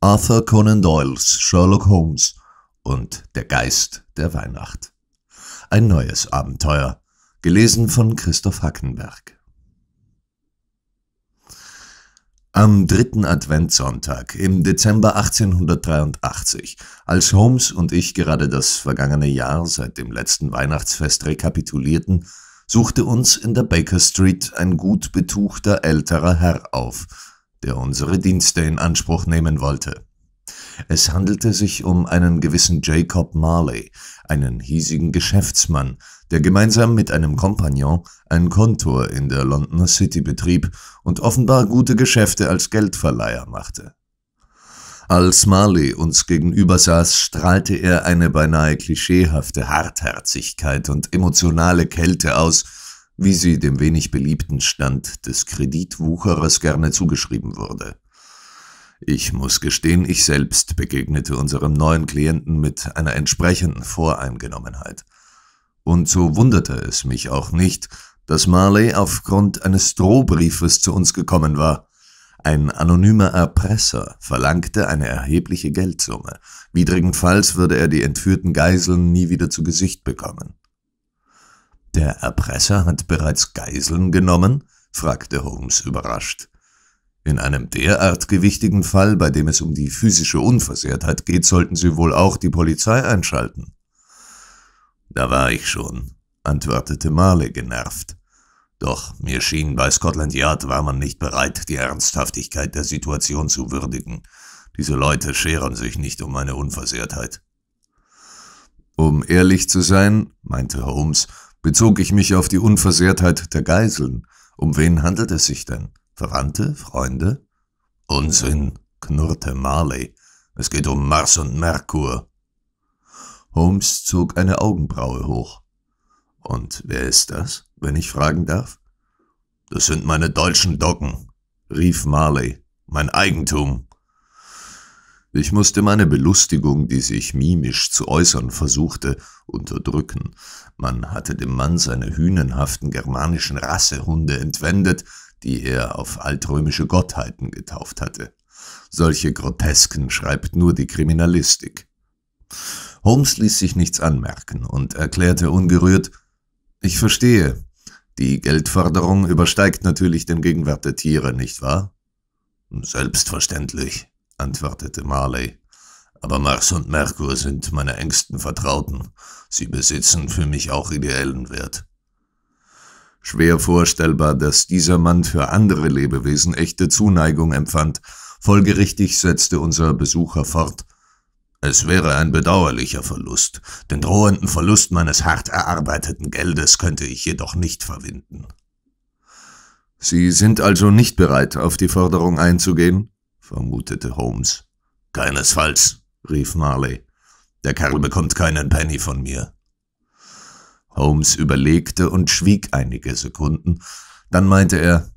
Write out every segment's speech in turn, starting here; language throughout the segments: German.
Arthur Conan Doyles Sherlock Holmes und Der Geist der Weihnacht. Ein neues Abenteuer, gelesen von Christoph Hackenberg. Am dritten Adventssonntag im Dezember 1883, als Holmes und ich gerade das vergangene Jahr seit dem letzten Weihnachtsfest rekapitulierten, suchte uns in der Baker Street ein gut betuchter älterer Herr auf, der unsere Dienste in Anspruch nehmen wollte. Es handelte sich um einen gewissen Jacob Marley, einen hiesigen Geschäftsmann, der gemeinsam mit einem Kompagnon ein Kontor in der Londoner City betrieb und offenbar gute Geschäfte als Geldverleiher machte. Als Marley uns gegenüber saß, strahlte er eine beinahe klischeehafte Hartherzigkeit und emotionale Kälte aus, wie sie dem wenig beliebten Stand des Kreditwucherers gerne zugeschrieben wurde. Ich muss gestehen, ich selbst begegnete unserem neuen Klienten mit einer entsprechenden Voreingenommenheit. Und so wunderte es mich auch nicht, dass Marley aufgrund eines Drohbriefes zu uns gekommen war. Ein anonymer Erpresser verlangte eine erhebliche Geldsumme. Widrigenfalls würde er die entführten Geiseln nie wieder zu Gesicht bekommen. Der Erpresser hat bereits Geiseln genommen? fragte Holmes überrascht. In einem derart gewichtigen Fall, bei dem es um die physische Unversehrtheit geht, sollten Sie wohl auch die Polizei einschalten. Da war ich schon, antwortete Marley genervt. Doch mir schien, bei Scotland Yard war man nicht bereit, die Ernsthaftigkeit der Situation zu würdigen. Diese Leute scheren sich nicht um meine Unversehrtheit. Um ehrlich zu sein, meinte Holmes, bezog ich mich auf die Unversehrtheit der Geiseln. Um wen handelt es sich denn? Verwandte? Freunde? Unsinn, knurrte Marley. Es geht um Mars und Merkur. Holmes zog eine Augenbraue hoch. Und wer ist das, wenn ich fragen darf? Das sind meine deutschen Docken, rief Marley. Mein Eigentum. Ich musste meine Belustigung, die sich mimisch zu äußern versuchte, unterdrücken. Man hatte dem Mann seine hühnenhaften germanischen Rassehunde entwendet, die er auf altrömische Gottheiten getauft hatte. Solche Grotesken schreibt nur die Kriminalistik. Holmes ließ sich nichts anmerken und erklärte ungerührt, ich verstehe. Die Geldforderung übersteigt natürlich den Gegenwert der Tiere, nicht wahr? Selbstverständlich antwortete Marley. Aber Mars und Merkur sind meine engsten Vertrauten. Sie besitzen für mich auch ideellen Wert. Schwer vorstellbar, dass dieser Mann für andere Lebewesen echte Zuneigung empfand. Folgerichtig setzte unser Besucher fort. Es wäre ein bedauerlicher Verlust. Den drohenden Verlust meines hart erarbeiteten Geldes könnte ich jedoch nicht verwinden. Sie sind also nicht bereit, auf die Forderung einzugehen? vermutete Holmes. Keinesfalls, rief Marley. Der Kerl bekommt keinen Penny von mir. Holmes überlegte und schwieg einige Sekunden. Dann meinte er,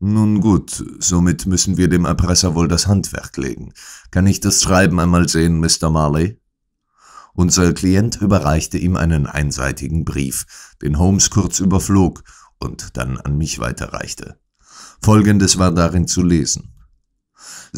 nun gut, somit müssen wir dem Erpresser wohl das Handwerk legen. Kann ich das Schreiben einmal sehen, Mr. Marley? Unser Klient überreichte ihm einen einseitigen Brief, den Holmes kurz überflog und dann an mich weiterreichte. Folgendes war darin zu lesen.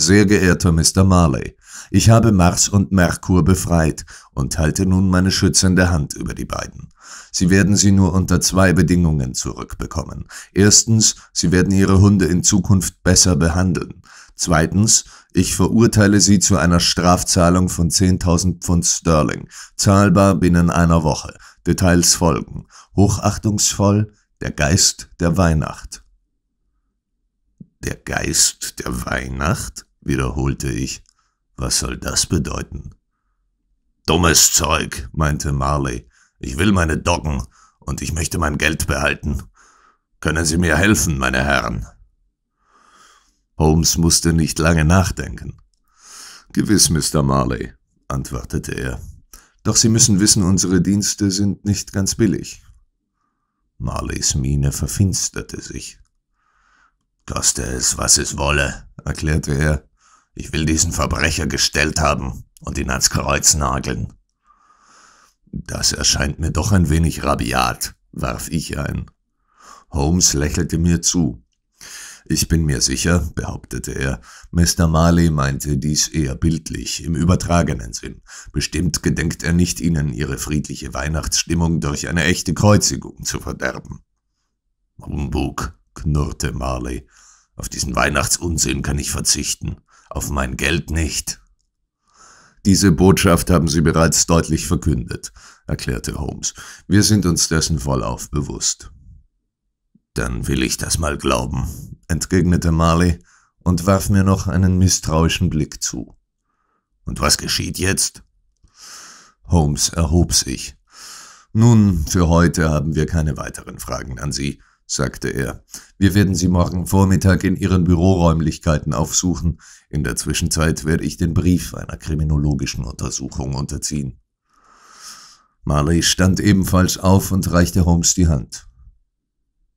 Sehr geehrter Mr. Marley, ich habe Mars und Merkur befreit und halte nun meine schützende Hand über die beiden. Sie werden sie nur unter zwei Bedingungen zurückbekommen. Erstens, Sie werden Ihre Hunde in Zukunft besser behandeln. Zweitens, ich verurteile Sie zu einer Strafzahlung von 10.000 Pfund Sterling, zahlbar binnen einer Woche. Details folgen. Hochachtungsvoll, der Geist der Weihnacht. Der Geist der Weihnacht? wiederholte ich. Was soll das bedeuten? Dummes Zeug, meinte Marley. Ich will meine Doggen und ich möchte mein Geld behalten. Können Sie mir helfen, meine Herren? Holmes musste nicht lange nachdenken. Gewiss, Mr. Marley, antwortete er. Doch Sie müssen wissen, unsere Dienste sind nicht ganz billig. Marleys Miene verfinsterte sich. Koste es, was es wolle, erklärte er. Ich will diesen Verbrecher gestellt haben und ihn ans Kreuz nageln. Das erscheint mir doch ein wenig rabiat, warf ich ein. Holmes lächelte mir zu. Ich bin mir sicher, behauptete er, Mr. Marley meinte dies eher bildlich, im übertragenen Sinn. Bestimmt gedenkt er nicht, Ihnen Ihre friedliche Weihnachtsstimmung durch eine echte Kreuzigung zu verderben. Humbug, knurrte Marley. Auf diesen Weihnachtsunsinn kann ich verzichten auf mein Geld nicht. Diese Botschaft haben Sie bereits deutlich verkündet, erklärte Holmes. Wir sind uns dessen vollauf bewusst. Dann will ich das mal glauben, entgegnete Marley und warf mir noch einen misstrauischen Blick zu. Und was geschieht jetzt? Holmes erhob sich. Nun, für heute haben wir keine weiteren Fragen an Sie sagte er. Wir werden Sie morgen Vormittag in Ihren Büroräumlichkeiten aufsuchen. In der Zwischenzeit werde ich den Brief einer kriminologischen Untersuchung unterziehen. Marley stand ebenfalls auf und reichte Holmes die Hand.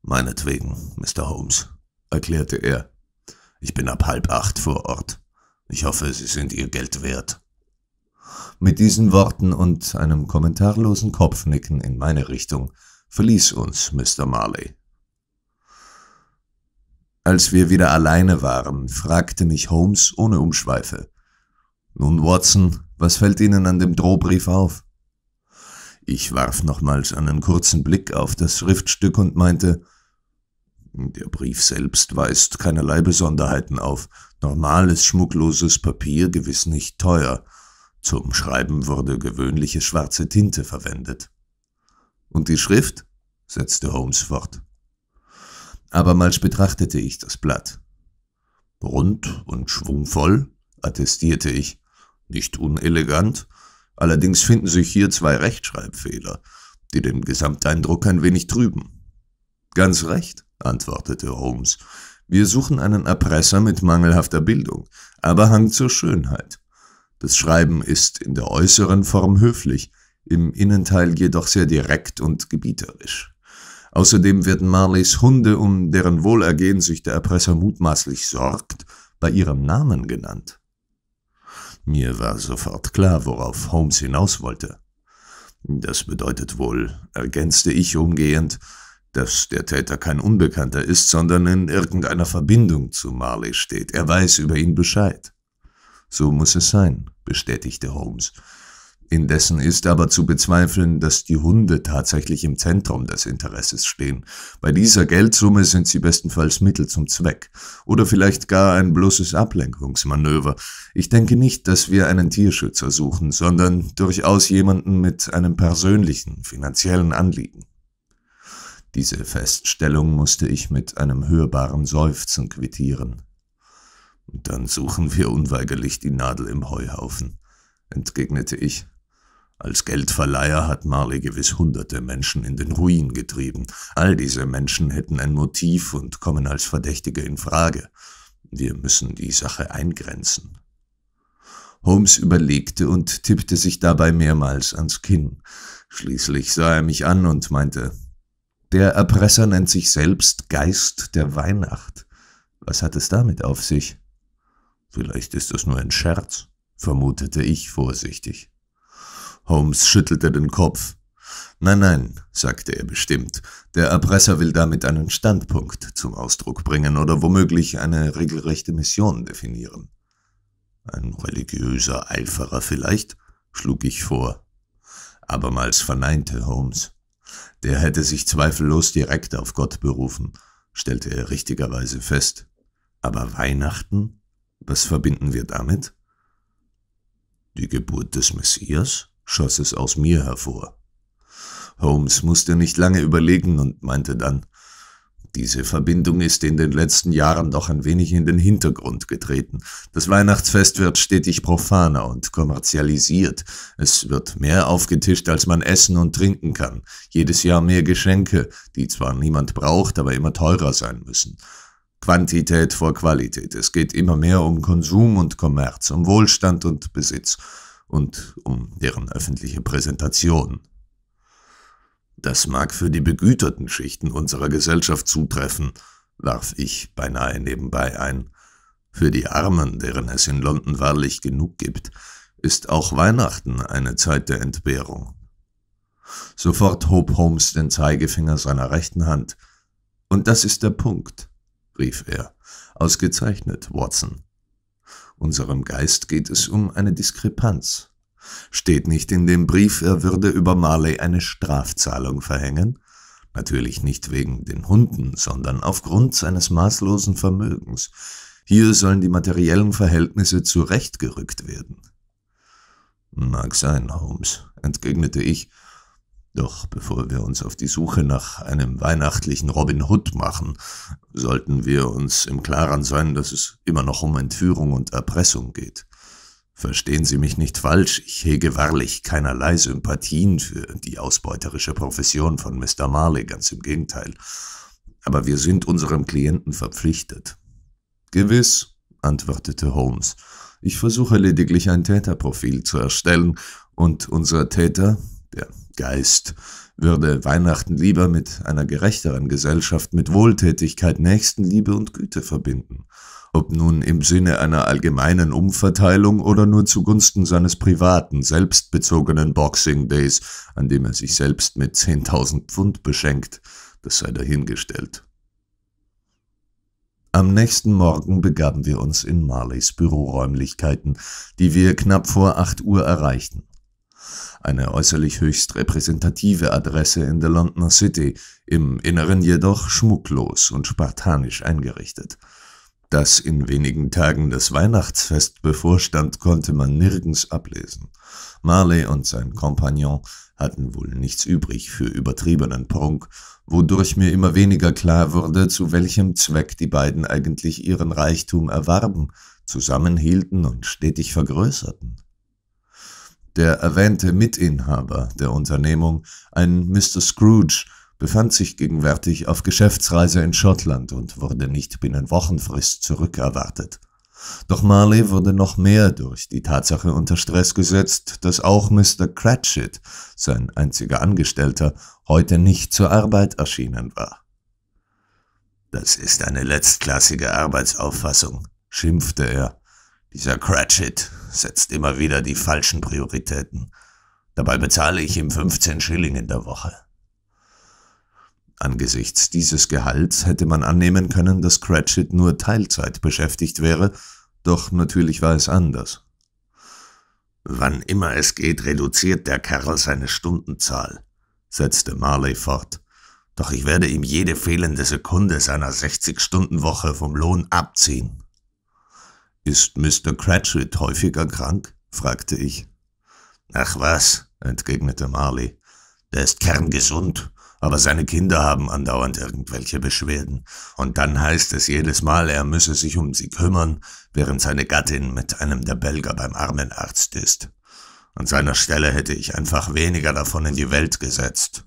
Meinetwegen, Mr. Holmes, erklärte er. Ich bin ab halb acht vor Ort. Ich hoffe, Sie sind Ihr Geld wert. Mit diesen Worten und einem kommentarlosen Kopfnicken in meine Richtung verließ uns Mr. Marley. Als wir wieder alleine waren, fragte mich Holmes ohne Umschweife. Nun, Watson, was fällt Ihnen an dem Drohbrief auf? Ich warf nochmals einen kurzen Blick auf das Schriftstück und meinte, der Brief selbst weist keinerlei Besonderheiten auf. Normales, schmuckloses Papier, gewiss nicht teuer. Zum Schreiben wurde gewöhnliche schwarze Tinte verwendet. Und die Schrift? setzte Holmes fort. Abermals betrachtete ich das Blatt. Rund und schwungvoll, attestierte ich, nicht unelegant, allerdings finden sich hier zwei Rechtschreibfehler, die den Gesamteindruck ein wenig trüben. Ganz recht, antwortete Holmes, wir suchen einen Erpresser mit mangelhafter Bildung, aber Hang zur Schönheit. Das Schreiben ist in der äußeren Form höflich, im Innenteil jedoch sehr direkt und gebieterisch. Außerdem werden Marleys Hunde, um deren Wohlergehen sich der Erpresser mutmaßlich sorgt, bei ihrem Namen genannt. Mir war sofort klar, worauf Holmes hinaus wollte. Das bedeutet wohl, ergänzte ich umgehend, dass der Täter kein Unbekannter ist, sondern in irgendeiner Verbindung zu Marley steht. Er weiß über ihn Bescheid. So muss es sein, bestätigte Holmes. Indessen ist aber zu bezweifeln, dass die Hunde tatsächlich im Zentrum des Interesses stehen. Bei dieser Geldsumme sind sie bestenfalls Mittel zum Zweck oder vielleicht gar ein bloßes Ablenkungsmanöver. Ich denke nicht, dass wir einen Tierschützer suchen, sondern durchaus jemanden mit einem persönlichen, finanziellen Anliegen. Diese Feststellung musste ich mit einem hörbaren Seufzen quittieren. Dann suchen wir unweigerlich die Nadel im Heuhaufen, entgegnete ich als Geldverleiher hat Marley gewiss hunderte Menschen in den Ruin getrieben. All diese Menschen hätten ein Motiv und kommen als Verdächtige in Frage. Wir müssen die Sache eingrenzen. Holmes überlegte und tippte sich dabei mehrmals ans Kinn. Schließlich sah er mich an und meinte, der Erpresser nennt sich selbst Geist der Weihnacht. Was hat es damit auf sich? Vielleicht ist es nur ein Scherz, vermutete ich vorsichtig. Holmes schüttelte den Kopf. Nein, nein, sagte er bestimmt, der Erpresser will damit einen Standpunkt zum Ausdruck bringen oder womöglich eine regelrechte Mission definieren. Ein religiöser Eiferer vielleicht, schlug ich vor. Abermals verneinte Holmes. Der hätte sich zweifellos direkt auf Gott berufen, stellte er richtigerweise fest. Aber Weihnachten? Was verbinden wir damit? Die Geburt des Messias? schoss es aus mir hervor. Holmes musste nicht lange überlegen und meinte dann, diese Verbindung ist in den letzten Jahren doch ein wenig in den Hintergrund getreten. Das Weihnachtsfest wird stetig profaner und kommerzialisiert. Es wird mehr aufgetischt, als man essen und trinken kann. Jedes Jahr mehr Geschenke, die zwar niemand braucht, aber immer teurer sein müssen. Quantität vor Qualität. Es geht immer mehr um Konsum und Kommerz, um Wohlstand und Besitz und um deren öffentliche Präsentation. Das mag für die begüterten Schichten unserer Gesellschaft zutreffen, warf ich beinahe nebenbei ein. Für die Armen, deren es in London wahrlich genug gibt, ist auch Weihnachten eine Zeit der Entbehrung. Sofort hob Holmes den Zeigefinger seiner rechten Hand. Und das ist der Punkt, rief er. Ausgezeichnet, Watson. Unserem Geist geht es um eine Diskrepanz. Steht nicht in dem Brief, er würde über Marley eine Strafzahlung verhängen? Natürlich nicht wegen den Hunden, sondern aufgrund seines maßlosen Vermögens. Hier sollen die materiellen Verhältnisse zurechtgerückt werden. Mag sein, Holmes, entgegnete ich doch bevor wir uns auf die Suche nach einem weihnachtlichen Robin Hood machen, sollten wir uns im Klaren sein, dass es immer noch um Entführung und Erpressung geht. Verstehen Sie mich nicht falsch, ich hege wahrlich keinerlei Sympathien für die ausbeuterische Profession von Mr. Marley, ganz im Gegenteil. Aber wir sind unserem Klienten verpflichtet. Gewiss, antwortete Holmes. Ich versuche lediglich ein Täterprofil zu erstellen, und unser Täter, der Geist würde Weihnachten lieber mit einer gerechteren Gesellschaft, mit Wohltätigkeit, Nächstenliebe und Güte verbinden, ob nun im Sinne einer allgemeinen Umverteilung oder nur zugunsten seines privaten, selbstbezogenen Boxing Days, an dem er sich selbst mit 10.000 Pfund beschenkt, das sei dahingestellt. Am nächsten Morgen begaben wir uns in Marleys Büroräumlichkeiten, die wir knapp vor acht Uhr erreichten eine äußerlich höchst repräsentative Adresse in der Londoner City, im Inneren jedoch schmucklos und spartanisch eingerichtet. Dass in wenigen Tagen das Weihnachtsfest bevorstand, konnte man nirgends ablesen. Marley und sein Kompagnon hatten wohl nichts übrig für übertriebenen Prunk, wodurch mir immer weniger klar wurde, zu welchem Zweck die beiden eigentlich ihren Reichtum erwarben, zusammenhielten und stetig vergrößerten. Der erwähnte Mitinhaber der Unternehmung, ein Mr. Scrooge, befand sich gegenwärtig auf Geschäftsreise in Schottland und wurde nicht binnen Wochenfrist zurückerwartet. Doch Marley wurde noch mehr durch die Tatsache unter Stress gesetzt, dass auch Mr. Cratchit, sein einziger Angestellter, heute nicht zur Arbeit erschienen war. Das ist eine letztklassige Arbeitsauffassung, schimpfte er dieser Cratchit setzt immer wieder die falschen Prioritäten. Dabei bezahle ich ihm 15 Schilling in der Woche. Angesichts dieses Gehalts hätte man annehmen können, dass Cratchit nur Teilzeit beschäftigt wäre, doch natürlich war es anders. Wann immer es geht, reduziert der Kerl seine Stundenzahl, setzte Marley fort. Doch ich werde ihm jede fehlende Sekunde seiner 60-Stunden-Woche vom Lohn abziehen. Ist Mr. Cratchit häufiger krank? fragte ich. Ach was, entgegnete Marley. Der ist kerngesund, aber seine Kinder haben andauernd irgendwelche Beschwerden, und dann heißt es jedes Mal, er müsse sich um sie kümmern, während seine Gattin mit einem der Belger beim Armenarzt ist. An seiner Stelle hätte ich einfach weniger davon in die Welt gesetzt.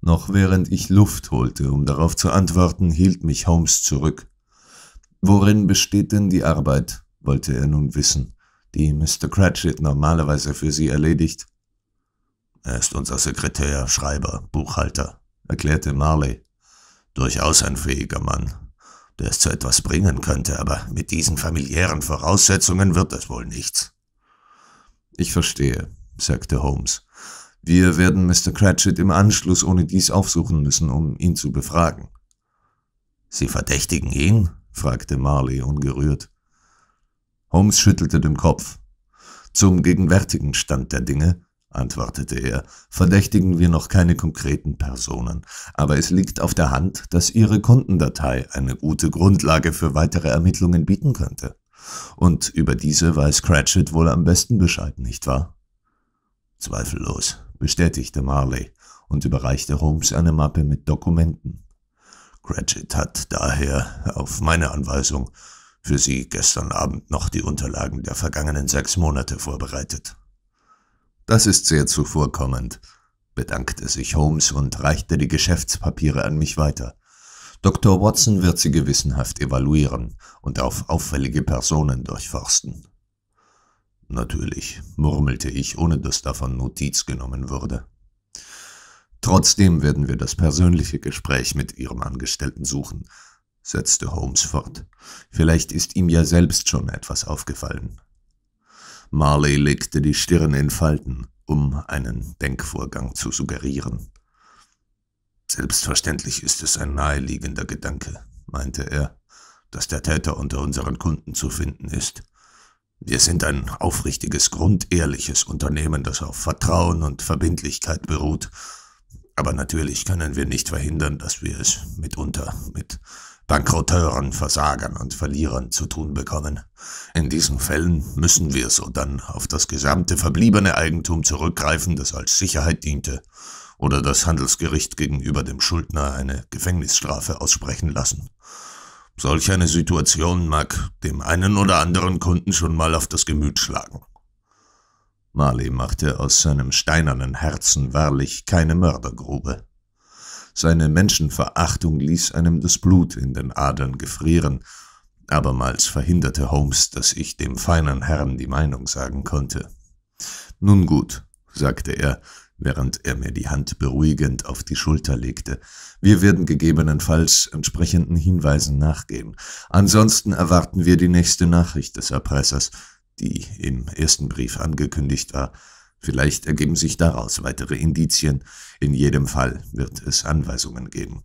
Noch während ich Luft holte, um darauf zu antworten, hielt mich Holmes zurück. Worin besteht denn die Arbeit? wollte er nun wissen, die Mr. Cratchit normalerweise für sie erledigt. Er ist unser Sekretär, Schreiber, Buchhalter, erklärte Marley. Durchaus ein fähiger Mann, der es zu etwas bringen könnte, aber mit diesen familiären Voraussetzungen wird es wohl nichts. Ich verstehe, sagte Holmes. Wir werden Mr. Cratchit im Anschluss ohne dies aufsuchen müssen, um ihn zu befragen. Sie verdächtigen ihn? fragte Marley ungerührt. Holmes schüttelte den Kopf. Zum gegenwärtigen Stand der Dinge, antwortete er, verdächtigen wir noch keine konkreten Personen, aber es liegt auf der Hand, dass Ihre Kundendatei eine gute Grundlage für weitere Ermittlungen bieten könnte. Und über diese weiß Cratchit wohl am besten Bescheid, nicht wahr? Zweifellos, bestätigte Marley und überreichte Holmes eine Mappe mit Dokumenten. Cratchit hat daher auf meine Anweisung für Sie gestern Abend noch die Unterlagen der vergangenen sechs Monate vorbereitet. Das ist sehr zuvorkommend, bedankte sich Holmes und reichte die Geschäftspapiere an mich weiter. Dr. Watson wird sie gewissenhaft evaluieren und auf auffällige Personen durchforsten. Natürlich, murmelte ich, ohne dass davon Notiz genommen wurde. Trotzdem werden wir das persönliche Gespräch mit Ihrem Angestellten suchen, setzte Holmes fort. Vielleicht ist ihm ja selbst schon etwas aufgefallen. Marley legte die Stirn in Falten, um einen Denkvorgang zu suggerieren. Selbstverständlich ist es ein naheliegender Gedanke, meinte er, dass der Täter unter unseren Kunden zu finden ist. Wir sind ein aufrichtiges, grundehrliches Unternehmen, das auf Vertrauen und Verbindlichkeit beruht aber natürlich können wir nicht verhindern, dass wir es mitunter mit Bankerotteuren, Versagern und Verlierern zu tun bekommen. In diesen Fällen müssen wir so dann auf das gesamte verbliebene Eigentum zurückgreifen, das als Sicherheit diente, oder das Handelsgericht gegenüber dem Schuldner eine Gefängnisstrafe aussprechen lassen. Solch eine Situation mag dem einen oder anderen Kunden schon mal auf das Gemüt schlagen. Marley machte aus seinem steinernen Herzen wahrlich keine Mördergrube. Seine Menschenverachtung ließ einem das Blut in den Adern gefrieren, abermals verhinderte Holmes, dass ich dem feinen Herrn die Meinung sagen konnte. Nun gut, sagte er, während er mir die Hand beruhigend auf die Schulter legte. Wir werden gegebenenfalls entsprechenden Hinweisen nachgehen. Ansonsten erwarten wir die nächste Nachricht des Erpressers die im ersten Brief angekündigt war. Vielleicht ergeben sich daraus weitere Indizien. In jedem Fall wird es Anweisungen geben.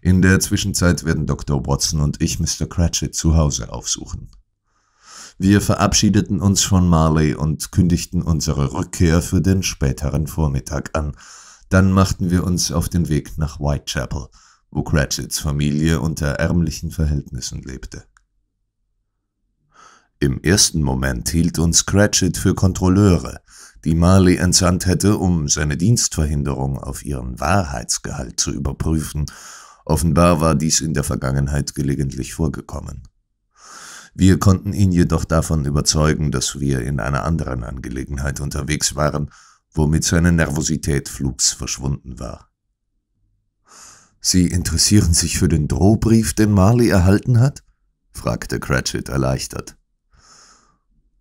In der Zwischenzeit werden Dr. Watson und ich Mr. Cratchit zu Hause aufsuchen. Wir verabschiedeten uns von Marley und kündigten unsere Rückkehr für den späteren Vormittag an. Dann machten wir uns auf den Weg nach Whitechapel, wo Cratchits Familie unter ärmlichen Verhältnissen lebte. Im ersten Moment hielt uns Cratchit für Kontrolleure, die Marley entsandt hätte, um seine Dienstverhinderung auf ihren Wahrheitsgehalt zu überprüfen. Offenbar war dies in der Vergangenheit gelegentlich vorgekommen. Wir konnten ihn jedoch davon überzeugen, dass wir in einer anderen Angelegenheit unterwegs waren, womit seine Nervosität flugs verschwunden war. Sie interessieren sich für den Drohbrief, den Marley erhalten hat? fragte Cratchit erleichtert.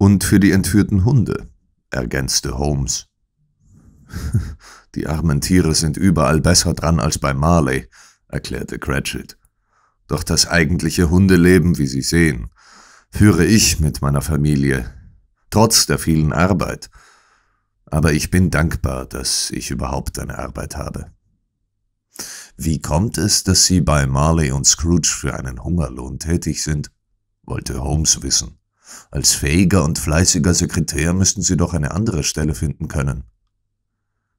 Und für die entführten Hunde, ergänzte Holmes. Die armen Tiere sind überall besser dran als bei Marley, erklärte Cratchit. Doch das eigentliche Hundeleben, wie Sie sehen, führe ich mit meiner Familie, trotz der vielen Arbeit. Aber ich bin dankbar, dass ich überhaupt eine Arbeit habe. Wie kommt es, dass Sie bei Marley und Scrooge für einen Hungerlohn tätig sind? wollte Holmes wissen. Als fähiger und fleißiger Sekretär müssten Sie doch eine andere Stelle finden können.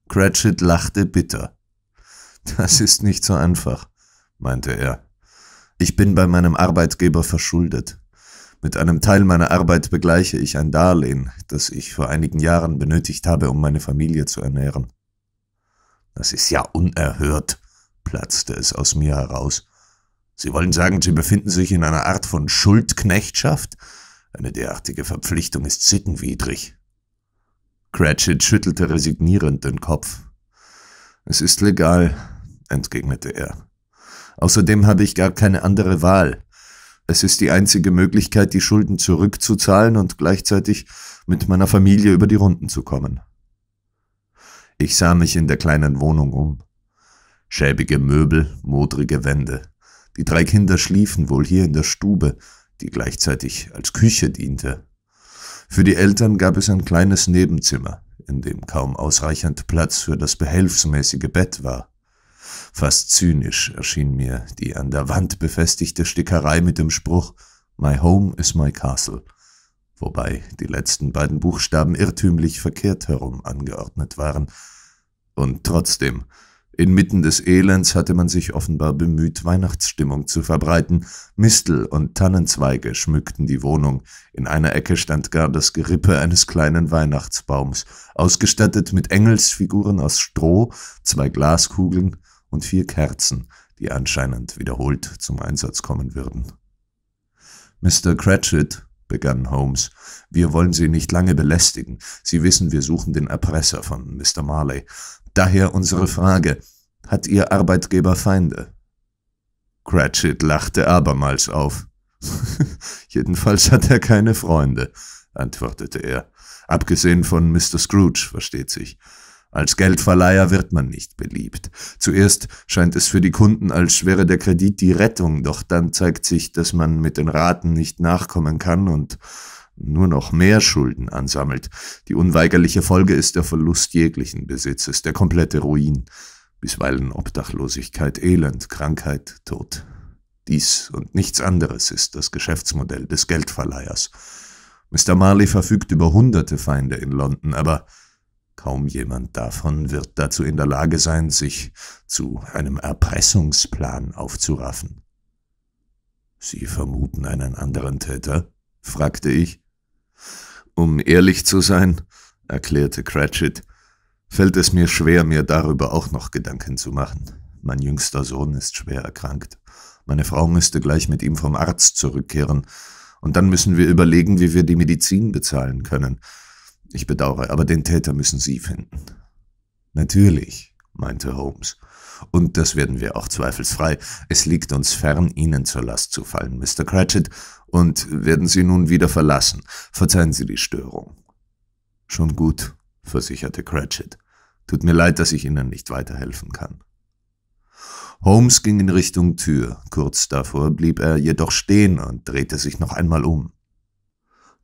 Cratchit lachte bitter. Das ist nicht so einfach, meinte er. Ich bin bei meinem Arbeitgeber verschuldet. Mit einem Teil meiner Arbeit begleiche ich ein Darlehen, das ich vor einigen Jahren benötigt habe, um meine Familie zu ernähren. Das ist ja unerhört, platzte es aus mir heraus. Sie wollen sagen, Sie befinden sich in einer Art von Schuldknechtschaft? Eine derartige Verpflichtung ist sittenwidrig. Cratchit schüttelte resignierend den Kopf. Es ist legal, entgegnete er. Außerdem habe ich gar keine andere Wahl. Es ist die einzige Möglichkeit, die Schulden zurückzuzahlen und gleichzeitig mit meiner Familie über die Runden zu kommen. Ich sah mich in der kleinen Wohnung um. Schäbige Möbel, modrige Wände. Die drei Kinder schliefen wohl hier in der Stube, die gleichzeitig als Küche diente. Für die Eltern gab es ein kleines Nebenzimmer, in dem kaum ausreichend Platz für das behelfsmäßige Bett war. Fast zynisch erschien mir die an der Wand befestigte Stickerei mit dem Spruch My home is my castle, wobei die letzten beiden Buchstaben irrtümlich verkehrt herum angeordnet waren. Und trotzdem Inmitten des Elends hatte man sich offenbar bemüht, Weihnachtsstimmung zu verbreiten. Mistel und Tannenzweige schmückten die Wohnung. In einer Ecke stand gar das Gerippe eines kleinen Weihnachtsbaums, ausgestattet mit Engelsfiguren aus Stroh, zwei Glaskugeln und vier Kerzen, die anscheinend wiederholt zum Einsatz kommen würden. Mr. Cratchit, begann Holmes, wir wollen Sie nicht lange belästigen. Sie wissen, wir suchen den Erpresser von Mr. Marley. Daher unsere Frage, hat Ihr Arbeitgeber Feinde? Cratchit lachte abermals auf. Jedenfalls hat er keine Freunde, antwortete er. Abgesehen von Mr. Scrooge, versteht sich. Als Geldverleiher wird man nicht beliebt. Zuerst scheint es für die Kunden, als wäre der Kredit die Rettung, doch dann zeigt sich, dass man mit den Raten nicht nachkommen kann und nur noch mehr Schulden ansammelt. Die unweigerliche Folge ist der Verlust jeglichen Besitzes, der komplette Ruin, bisweilen Obdachlosigkeit, Elend, Krankheit, Tod. Dies und nichts anderes ist das Geschäftsmodell des Geldverleihers. Mr. Marley verfügt über hunderte Feinde in London, aber kaum jemand davon wird dazu in der Lage sein, sich zu einem Erpressungsplan aufzuraffen. Sie vermuten einen anderen Täter? fragte ich. Um ehrlich zu sein, erklärte Cratchit, fällt es mir schwer, mir darüber auch noch Gedanken zu machen. Mein jüngster Sohn ist schwer erkrankt. Meine Frau müsste gleich mit ihm vom Arzt zurückkehren. Und dann müssen wir überlegen, wie wir die Medizin bezahlen können. Ich bedauere, aber den Täter müssen Sie finden. Natürlich, meinte Holmes und das werden wir auch zweifelsfrei. Es liegt uns fern, Ihnen zur Last zu fallen, Mr. Cratchit, und werden Sie nun wieder verlassen. Verzeihen Sie die Störung. Schon gut, versicherte Cratchit. Tut mir leid, dass ich Ihnen nicht weiterhelfen kann. Holmes ging in Richtung Tür. Kurz davor blieb er jedoch stehen und drehte sich noch einmal um.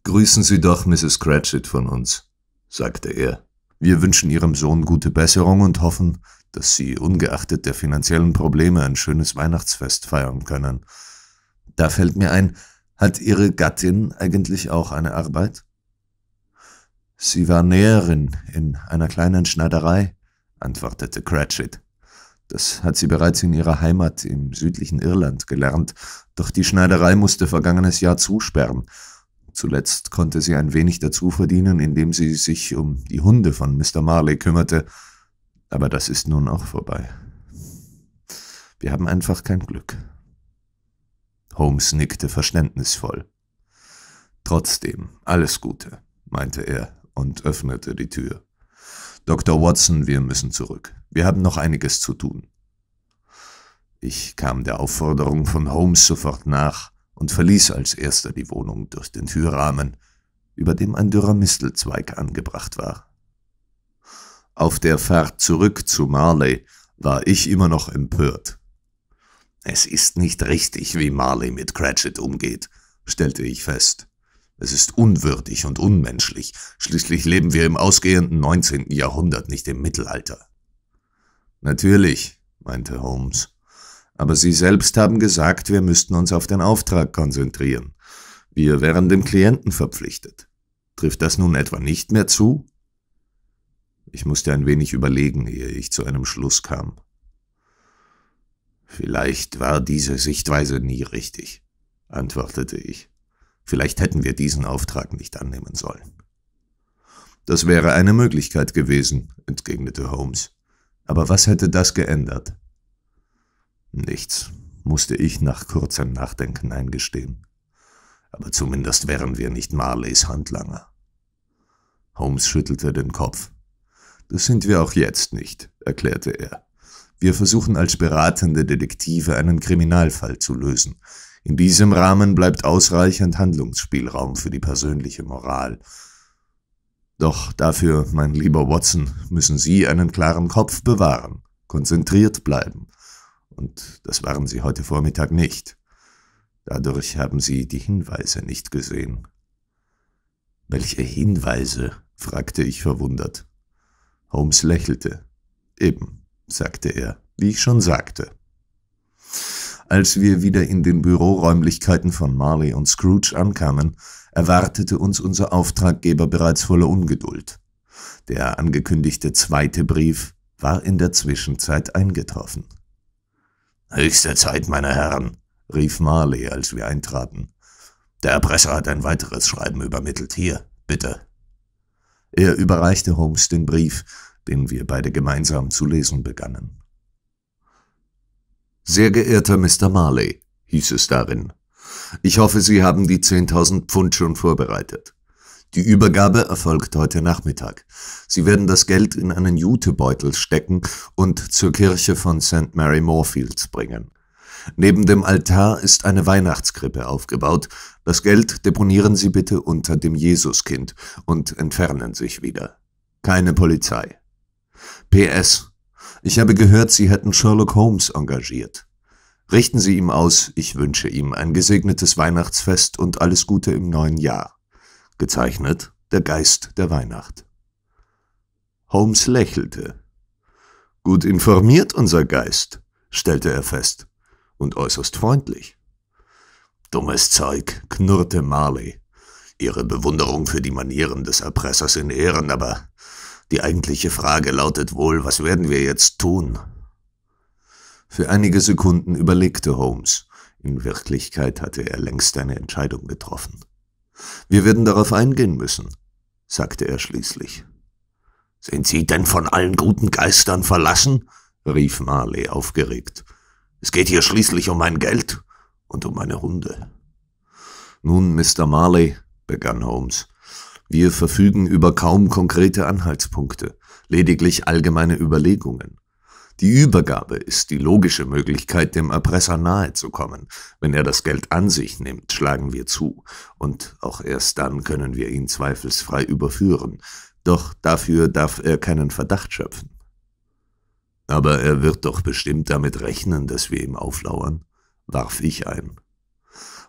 Grüßen Sie doch Mrs. Cratchit von uns, sagte er. Wir wünschen Ihrem Sohn gute Besserung und hoffen, dass sie ungeachtet der finanziellen Probleme ein schönes Weihnachtsfest feiern können. Da fällt mir ein, hat Ihre Gattin eigentlich auch eine Arbeit? Sie war Näherin in einer kleinen Schneiderei, antwortete Cratchit. Das hat sie bereits in ihrer Heimat im südlichen Irland gelernt, doch die Schneiderei musste vergangenes Jahr zusperren. Zuletzt konnte sie ein wenig dazu verdienen, indem sie sich um die Hunde von Mr. Marley kümmerte, aber das ist nun auch vorbei. Wir haben einfach kein Glück. Holmes nickte verständnisvoll. Trotzdem, alles Gute, meinte er und öffnete die Tür. Dr. Watson, wir müssen zurück. Wir haben noch einiges zu tun. Ich kam der Aufforderung von Holmes sofort nach und verließ als erster die Wohnung durch den Türrahmen, über dem ein dürrer Mistelzweig angebracht war. Auf der Fahrt zurück zu Marley war ich immer noch empört. Es ist nicht richtig, wie Marley mit Cratchit umgeht, stellte ich fest. Es ist unwürdig und unmenschlich. Schließlich leben wir im ausgehenden 19. Jahrhundert, nicht im Mittelalter. Natürlich, meinte Holmes. Aber Sie selbst haben gesagt, wir müssten uns auf den Auftrag konzentrieren. Wir wären dem Klienten verpflichtet. Trifft das nun etwa nicht mehr zu? Ich musste ein wenig überlegen, ehe ich zu einem Schluss kam. Vielleicht war diese Sichtweise nie richtig, antwortete ich. Vielleicht hätten wir diesen Auftrag nicht annehmen sollen. Das wäre eine Möglichkeit gewesen, entgegnete Holmes. Aber was hätte das geändert? Nichts, musste ich nach kurzem Nachdenken eingestehen. Aber zumindest wären wir nicht Marleys Handlanger. Holmes schüttelte den Kopf. Das sind wir auch jetzt nicht, erklärte er. Wir versuchen als beratende Detektive einen Kriminalfall zu lösen. In diesem Rahmen bleibt ausreichend Handlungsspielraum für die persönliche Moral. Doch dafür, mein lieber Watson, müssen Sie einen klaren Kopf bewahren, konzentriert bleiben. Und das waren Sie heute Vormittag nicht. Dadurch haben Sie die Hinweise nicht gesehen. Welche Hinweise? fragte ich verwundert. Holmes lächelte. Eben, sagte er, wie ich schon sagte. Als wir wieder in den Büroräumlichkeiten von Marley und Scrooge ankamen, erwartete uns unser Auftraggeber bereits voller Ungeduld. Der angekündigte zweite Brief war in der Zwischenzeit eingetroffen. Höchste Zeit, meine Herren, rief Marley, als wir eintraten. Der Erpresser hat ein weiteres Schreiben übermittelt. Hier, bitte. Er überreichte Holmes den Brief, den wir beide gemeinsam zu lesen begannen. Sehr geehrter Mr. Marley, hieß es darin, ich hoffe, Sie haben die 10.000 Pfund schon vorbereitet. Die Übergabe erfolgt heute Nachmittag. Sie werden das Geld in einen Jutebeutel stecken und zur Kirche von St. Mary Moorfields bringen. Neben dem Altar ist eine Weihnachtskrippe aufgebaut, das Geld deponieren Sie bitte unter dem Jesuskind und entfernen sich wieder. Keine Polizei. PS. Ich habe gehört, Sie hätten Sherlock Holmes engagiert. Richten Sie ihm aus, ich wünsche ihm ein gesegnetes Weihnachtsfest und alles Gute im neuen Jahr. Gezeichnet der Geist der Weihnacht. Holmes lächelte. Gut informiert unser Geist, stellte er fest, und äußerst freundlich. Dummes Zeug, knurrte Marley. Ihre Bewunderung für die Manieren des Erpressers in Ehren, aber die eigentliche Frage lautet wohl, was werden wir jetzt tun? Für einige Sekunden überlegte Holmes. In Wirklichkeit hatte er längst eine Entscheidung getroffen. Wir werden darauf eingehen müssen, sagte er schließlich. Sind Sie denn von allen guten Geistern verlassen? rief Marley aufgeregt. Es geht hier schließlich um mein Geld und um meine Hunde. Nun, Mr. Marley, begann Holmes, wir verfügen über kaum konkrete Anhaltspunkte, lediglich allgemeine Überlegungen. Die Übergabe ist die logische Möglichkeit, dem Erpresser nahe zu kommen. Wenn er das Geld an sich nimmt, schlagen wir zu, und auch erst dann können wir ihn zweifelsfrei überführen. Doch dafür darf er keinen Verdacht schöpfen. Aber er wird doch bestimmt damit rechnen, dass wir ihm auflauern warf ich ein.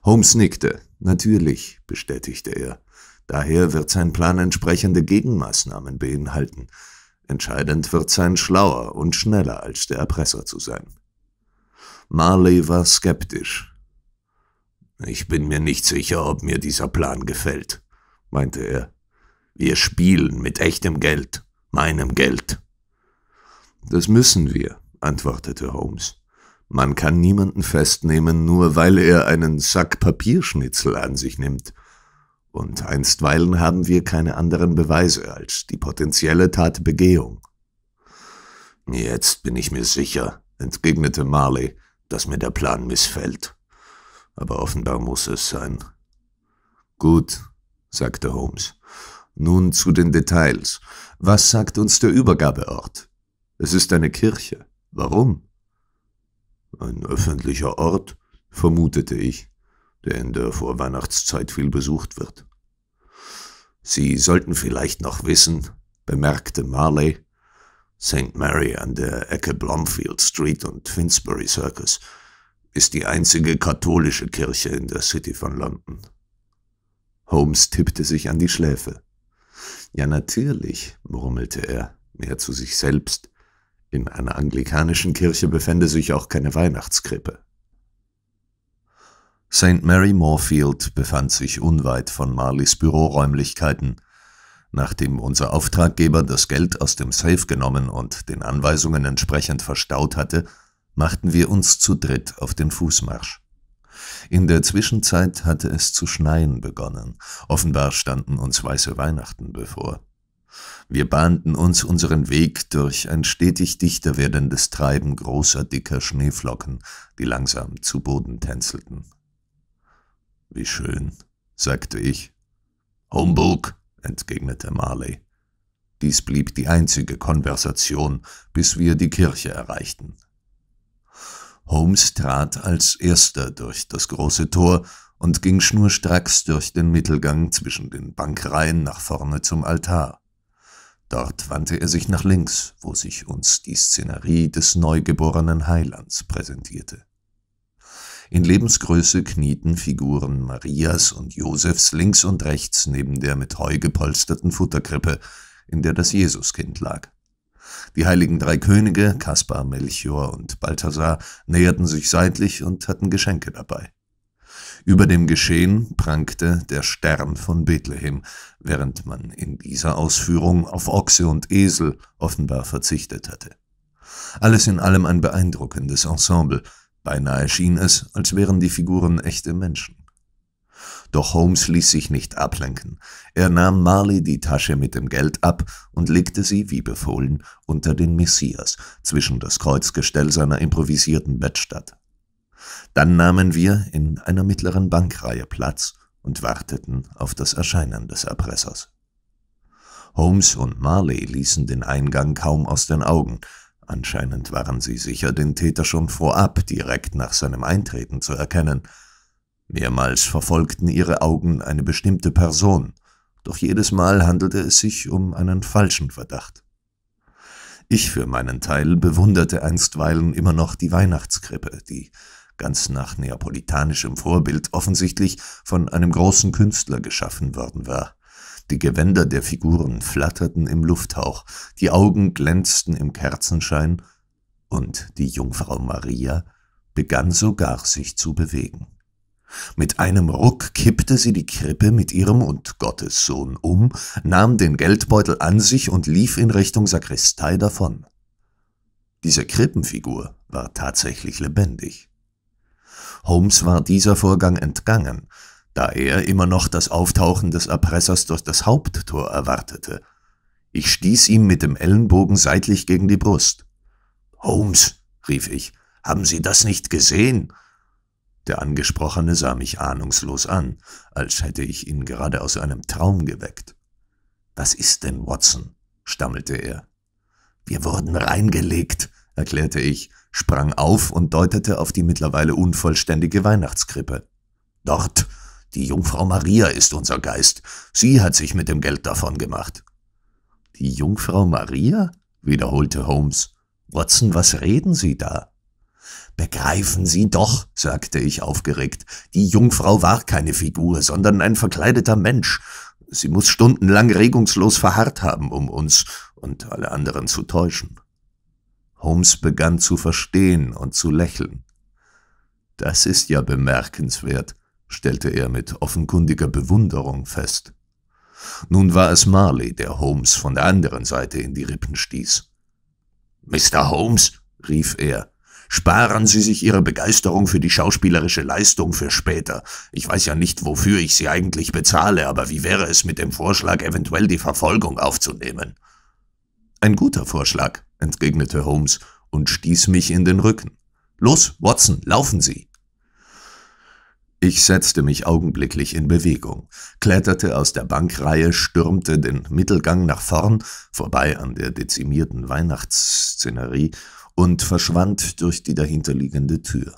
Holmes nickte. Natürlich, bestätigte er. Daher wird sein Plan entsprechende Gegenmaßnahmen beinhalten. Entscheidend wird sein, schlauer und schneller als der Erpresser zu sein. Marley war skeptisch. Ich bin mir nicht sicher, ob mir dieser Plan gefällt, meinte er. Wir spielen mit echtem Geld, meinem Geld. Das müssen wir, antwortete Holmes. Man kann niemanden festnehmen, nur weil er einen Sack Papierschnitzel an sich nimmt. Und einstweilen haben wir keine anderen Beweise als die potenzielle Tatbegehung. Jetzt bin ich mir sicher, entgegnete Marley, dass mir der Plan missfällt. Aber offenbar muss es sein. Gut, sagte Holmes. Nun zu den Details. Was sagt uns der Übergabeort? Es ist eine Kirche. Warum? Ein öffentlicher Ort, vermutete ich, der in der Vorweihnachtszeit viel besucht wird. Sie sollten vielleicht noch wissen, bemerkte Marley, St. Mary an der Ecke Blomfield Street und Finsbury Circus ist die einzige katholische Kirche in der City von London. Holmes tippte sich an die Schläfe. Ja, natürlich, murmelte er, mehr zu sich selbst in einer anglikanischen Kirche befände sich auch keine Weihnachtskrippe. St. Mary Moorfield befand sich unweit von Marleys Büroräumlichkeiten. Nachdem unser Auftraggeber das Geld aus dem Safe genommen und den Anweisungen entsprechend verstaut hatte, machten wir uns zu dritt auf den Fußmarsch. In der Zwischenzeit hatte es zu schneien begonnen. Offenbar standen uns weiße Weihnachten bevor. Wir bahnten uns unseren Weg durch ein stetig dichter werdendes Treiben großer, dicker Schneeflocken, die langsam zu Boden tänzelten. Wie schön, sagte ich. Humbug, entgegnete Marley. Dies blieb die einzige Konversation, bis wir die Kirche erreichten. Holmes trat als erster durch das große Tor und ging schnurstracks durch den Mittelgang zwischen den Bankreihen nach vorne zum Altar. Dort wandte er sich nach links, wo sich uns die Szenerie des neugeborenen Heilands präsentierte. In Lebensgröße knieten Figuren Marias und Josefs links und rechts neben der mit Heu gepolsterten Futterkrippe, in der das Jesuskind lag. Die heiligen drei Könige, Kaspar, Melchior und Balthasar, näherten sich seitlich und hatten Geschenke dabei. Über dem Geschehen prangte der Stern von Bethlehem, während man in dieser Ausführung auf Ochse und Esel offenbar verzichtet hatte. Alles in allem ein beeindruckendes Ensemble, beinahe schien es, als wären die Figuren echte Menschen. Doch Holmes ließ sich nicht ablenken. Er nahm Marley die Tasche mit dem Geld ab und legte sie, wie befohlen, unter den Messias, zwischen das Kreuzgestell seiner improvisierten Bettstatt. Dann nahmen wir in einer mittleren Bankreihe Platz und warteten auf das Erscheinen des Erpressers. Holmes und Marley ließen den Eingang kaum aus den Augen. Anscheinend waren sie sicher, den Täter schon vorab direkt nach seinem Eintreten zu erkennen. Mehrmals verfolgten ihre Augen eine bestimmte Person, doch jedes Mal handelte es sich um einen falschen Verdacht. Ich für meinen Teil bewunderte einstweilen immer noch die Weihnachtskrippe, die ganz nach neapolitanischem Vorbild offensichtlich von einem großen Künstler geschaffen worden war. Die Gewänder der Figuren flatterten im Lufthauch, die Augen glänzten im Kerzenschein, und die Jungfrau Maria begann sogar sich zu bewegen. Mit einem Ruck kippte sie die Krippe mit ihrem und Gottes Sohn um, nahm den Geldbeutel an sich und lief in Richtung Sakristei davon. Diese Krippenfigur war tatsächlich lebendig. Holmes war dieser Vorgang entgangen, da er immer noch das Auftauchen des Erpressers durch das Haupttor erwartete. Ich stieß ihm mit dem Ellenbogen seitlich gegen die Brust. Holmes, rief ich, haben Sie das nicht gesehen? Der Angesprochene sah mich ahnungslos an, als hätte ich ihn gerade aus einem Traum geweckt. Was ist denn, Watson? stammelte er. Wir wurden reingelegt, erklärte ich, sprang auf und deutete auf die mittlerweile unvollständige Weihnachtskrippe. Dort, die Jungfrau Maria ist unser Geist. Sie hat sich mit dem Geld davon gemacht. Die Jungfrau Maria? wiederholte Holmes. Watson, was reden Sie da? Begreifen Sie doch, sagte ich aufgeregt, die Jungfrau war keine Figur, sondern ein verkleideter Mensch. Sie muss stundenlang regungslos verharrt haben, um uns und alle anderen zu täuschen. Holmes begann zu verstehen und zu lächeln. Das ist ja bemerkenswert, stellte er mit offenkundiger Bewunderung fest. Nun war es Marley, der Holmes von der anderen Seite in die Rippen stieß. Mr. Holmes, rief er, sparen Sie sich Ihre Begeisterung für die schauspielerische Leistung für später. Ich weiß ja nicht, wofür ich Sie eigentlich bezahle, aber wie wäre es mit dem Vorschlag, eventuell die Verfolgung aufzunehmen? Ein guter Vorschlag, entgegnete Holmes und stieß mich in den Rücken. Los, Watson, laufen Sie. Ich setzte mich augenblicklich in Bewegung, kletterte aus der Bankreihe, stürmte den Mittelgang nach vorn, vorbei an der dezimierten Weihnachtsszenerie, und verschwand durch die dahinterliegende Tür.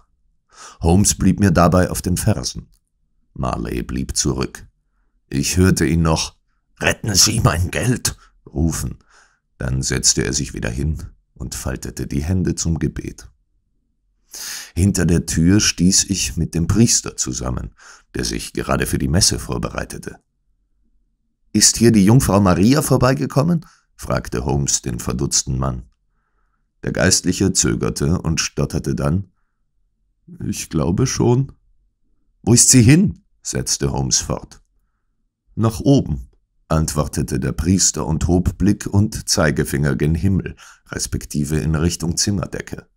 Holmes blieb mir dabei auf den Fersen. Marley blieb zurück. Ich hörte ihn noch Retten Sie mein Geld rufen, dann setzte er sich wieder hin und faltete die Hände zum Gebet. Hinter der Tür stieß ich mit dem Priester zusammen, der sich gerade für die Messe vorbereitete. Ist hier die Jungfrau Maria vorbeigekommen? fragte Holmes den verdutzten Mann. Der Geistliche zögerte und stotterte dann Ich glaube schon. Wo ist sie hin? setzte Holmes fort. Nach oben, antwortete der Priester und hob Blick und Zeigefinger gen Himmel, respektive in Richtung Zimmerdecke.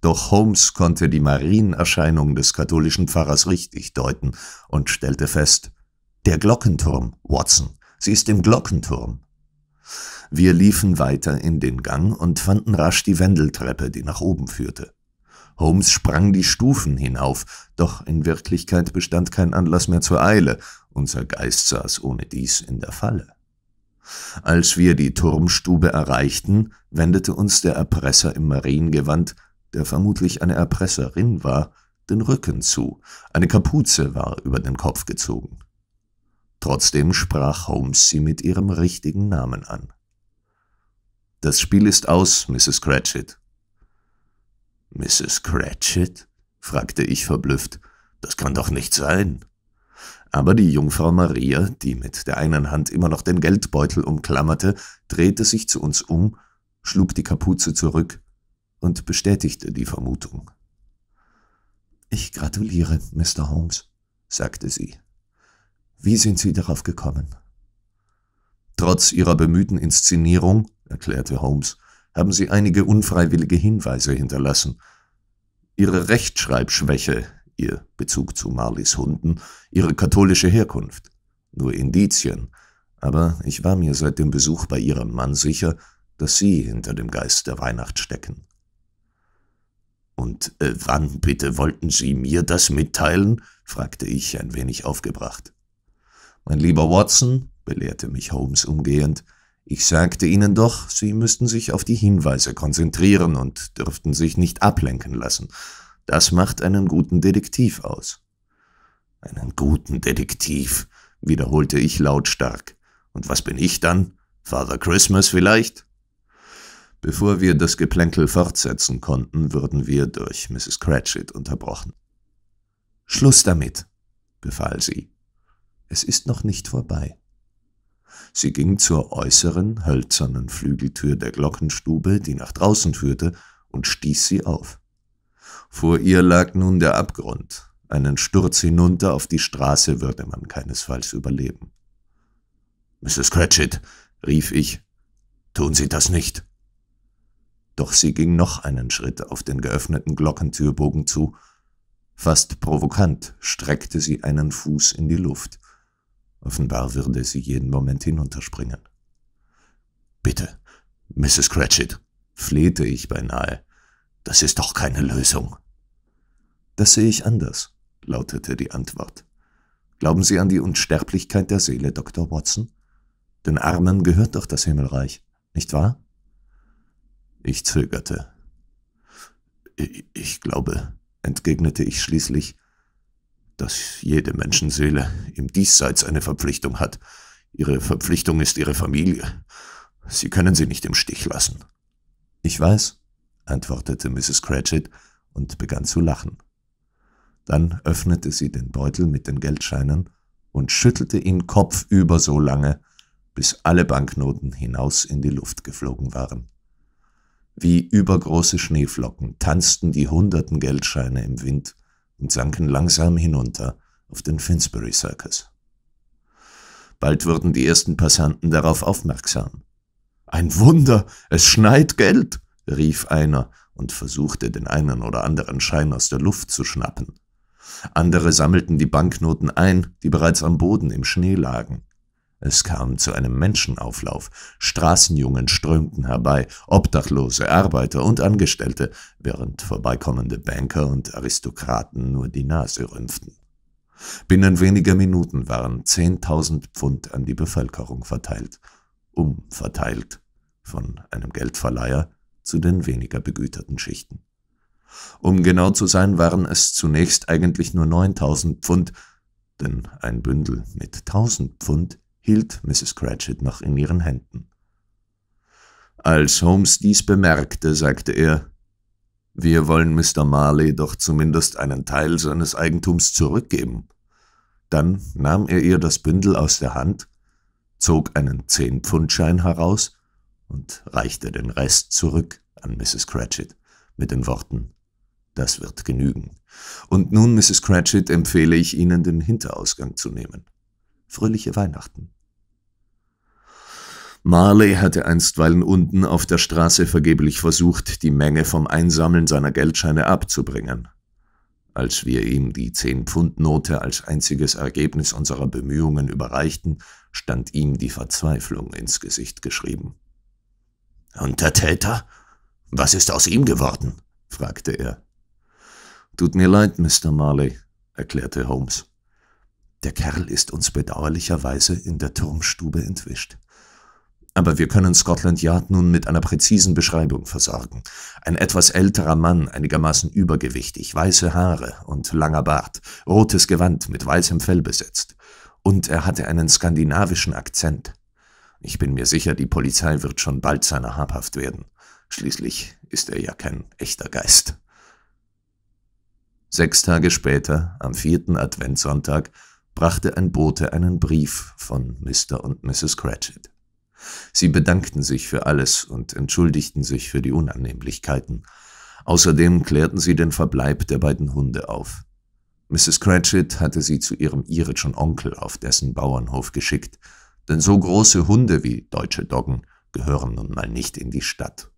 Doch Holmes konnte die Marienerscheinung des katholischen Pfarrers richtig deuten und stellte fest, der Glockenturm, Watson, sie ist im Glockenturm. Wir liefen weiter in den Gang und fanden rasch die Wendeltreppe, die nach oben führte. Holmes sprang die Stufen hinauf, doch in Wirklichkeit bestand kein Anlass mehr zur Eile, unser Geist saß ohnedies in der Falle. Als wir die Turmstube erreichten, wendete uns der Erpresser im Mariengewand, der vermutlich eine Erpresserin war, den Rücken zu, eine Kapuze war über den Kopf gezogen. Trotzdem sprach Holmes sie mit ihrem richtigen Namen an. Das Spiel ist aus, Mrs. Cratchit. Mrs. Cratchit? fragte ich verblüfft. Das kann doch nicht sein. Aber die Jungfrau Maria, die mit der einen Hand immer noch den Geldbeutel umklammerte, drehte sich zu uns um, schlug die Kapuze zurück und bestätigte die Vermutung. Ich gratuliere, Mr. Holmes, sagte sie. Wie sind Sie darauf gekommen? Trotz Ihrer bemühten Inszenierung, erklärte Holmes, haben Sie einige unfreiwillige Hinweise hinterlassen. Ihre Rechtschreibschwäche ihr Bezug zu Marleys Hunden, ihre katholische Herkunft. Nur Indizien, aber ich war mir seit dem Besuch bei ihrem Mann sicher, dass sie hinter dem Geist der Weihnacht stecken. Und äh, wann bitte wollten Sie mir das mitteilen? fragte ich ein wenig aufgebracht. Mein lieber Watson, belehrte mich Holmes umgehend, ich sagte Ihnen doch, Sie müssten sich auf die Hinweise konzentrieren und dürften sich nicht ablenken lassen. Das macht einen guten Detektiv aus. Einen guten Detektiv, wiederholte ich lautstark. Und was bin ich dann? Father Christmas vielleicht? Bevor wir das Geplänkel fortsetzen konnten, wurden wir durch Mrs. Cratchit unterbrochen. Schluss damit, befahl sie. Es ist noch nicht vorbei. Sie ging zur äußeren, hölzernen Flügeltür der Glockenstube, die nach draußen führte, und stieß sie auf. Vor ihr lag nun der Abgrund. Einen Sturz hinunter auf die Straße würde man keinesfalls überleben. Mrs. Cratchit, rief ich, tun Sie das nicht. Doch sie ging noch einen Schritt auf den geöffneten Glockentürbogen zu. Fast provokant streckte sie einen Fuß in die Luft. Offenbar würde sie jeden Moment hinunterspringen. Bitte, Mrs. Cratchit, flehte ich beinahe. Das ist doch keine Lösung. Das sehe ich anders, lautete die Antwort. Glauben Sie an die Unsterblichkeit der Seele, Dr. Watson? Den Armen gehört doch das Himmelreich, nicht wahr? Ich zögerte. Ich glaube, entgegnete ich schließlich, dass jede Menschenseele im Diesseits eine Verpflichtung hat. Ihre Verpflichtung ist ihre Familie. Sie können sie nicht im Stich lassen. Ich weiß, antwortete Mrs. Cratchit und begann zu lachen. Dann öffnete sie den Beutel mit den Geldscheinen und schüttelte ihn kopfüber so lange, bis alle Banknoten hinaus in die Luft geflogen waren. Wie übergroße Schneeflocken tanzten die hunderten Geldscheine im Wind und sanken langsam hinunter auf den Finsbury Circus. Bald wurden die ersten Passanten darauf aufmerksam. Ein Wunder, es schneit Geld, rief einer und versuchte den einen oder anderen Schein aus der Luft zu schnappen. Andere sammelten die Banknoten ein, die bereits am Boden im Schnee lagen. Es kam zu einem Menschenauflauf. Straßenjungen strömten herbei, Obdachlose, Arbeiter und Angestellte, während vorbeikommende Banker und Aristokraten nur die Nase rümpften. Binnen weniger Minuten waren 10.000 Pfund an die Bevölkerung verteilt, umverteilt von einem Geldverleiher zu den weniger begüterten Schichten. Um genau zu sein, waren es zunächst eigentlich nur 9000 Pfund, denn ein Bündel mit 1000 Pfund hielt Mrs. Cratchit noch in ihren Händen. Als Holmes dies bemerkte, sagte er, wir wollen Mr. Marley doch zumindest einen Teil seines Eigentums zurückgeben. Dann nahm er ihr das Bündel aus der Hand, zog einen Zehnpfundschein heraus und reichte den Rest zurück an Mrs. Cratchit mit den Worten Das wird genügen. Und nun, Mrs. Cratchit, empfehle ich Ihnen, den Hinterausgang zu nehmen. Fröhliche Weihnachten. Marley hatte einstweilen unten auf der Straße vergeblich versucht, die Menge vom Einsammeln seiner Geldscheine abzubringen. Als wir ihm die Zehn-Pfund-Note als einziges Ergebnis unserer Bemühungen überreichten, stand ihm die Verzweiflung ins Gesicht geschrieben. »Und der Täter? Was ist aus ihm geworden?« fragte er. »Tut mir leid, Mr. Marley«, erklärte Holmes. »Der Kerl ist uns bedauerlicherweise in der Turmstube entwischt. Aber wir können Scotland Yard nun mit einer präzisen Beschreibung versorgen. Ein etwas älterer Mann, einigermaßen übergewichtig, weiße Haare und langer Bart, rotes Gewand mit weißem Fell besetzt. Und er hatte einen skandinavischen Akzent.« ich bin mir sicher, die Polizei wird schon bald seiner habhaft werden. Schließlich ist er ja kein echter Geist. Sechs Tage später, am vierten Adventssonntag, brachte ein Bote einen Brief von Mr. und Mrs. Cratchit. Sie bedankten sich für alles und entschuldigten sich für die Unannehmlichkeiten. Außerdem klärten sie den Verbleib der beiden Hunde auf. Mrs. Cratchit hatte sie zu ihrem irischen Onkel auf dessen Bauernhof geschickt, denn so große Hunde wie deutsche Doggen gehören nun mal nicht in die Stadt.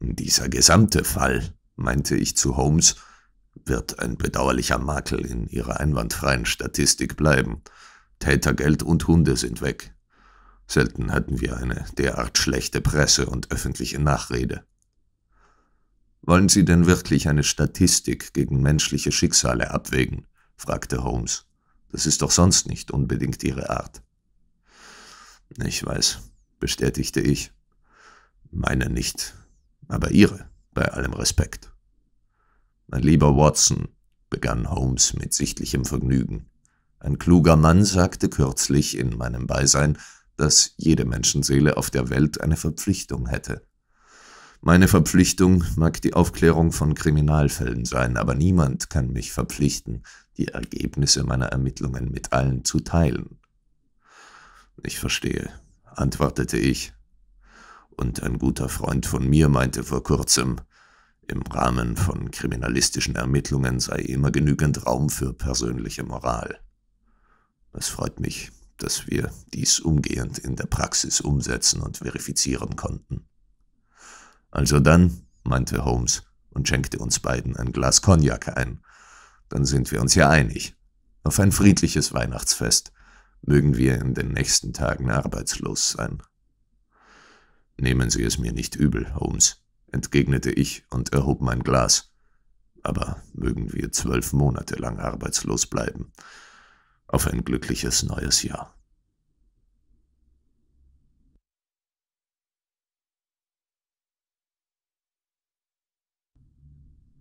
Dieser gesamte Fall, meinte ich zu Holmes, wird ein bedauerlicher Makel in ihrer einwandfreien Statistik bleiben. Tätergeld und Hunde sind weg. Selten hatten wir eine derart schlechte Presse und öffentliche Nachrede. Wollen Sie denn wirklich eine Statistik gegen menschliche Schicksale abwägen? fragte Holmes. Das ist doch sonst nicht unbedingt Ihre Art. Ich weiß, bestätigte ich. Meine nicht, aber Ihre, bei allem Respekt. Mein lieber Watson, begann Holmes mit sichtlichem Vergnügen, ein kluger Mann sagte kürzlich in meinem Beisein, dass jede Menschenseele auf der Welt eine Verpflichtung hätte. Meine Verpflichtung mag die Aufklärung von Kriminalfällen sein, aber niemand kann mich verpflichten, die Ergebnisse meiner Ermittlungen mit allen zu teilen. Ich verstehe, antwortete ich. Und ein guter Freund von mir meinte vor kurzem, im Rahmen von kriminalistischen Ermittlungen sei immer genügend Raum für persönliche Moral. Es freut mich, dass wir dies umgehend in der Praxis umsetzen und verifizieren konnten. Also dann, meinte Holmes und schenkte uns beiden ein Glas Cognac ein. Dann sind wir uns ja einig. Auf ein friedliches Weihnachtsfest mögen wir in den nächsten Tagen arbeitslos sein. Nehmen Sie es mir nicht übel, Holmes, entgegnete ich und erhob mein Glas. Aber mögen wir zwölf Monate lang arbeitslos bleiben. Auf ein glückliches neues Jahr.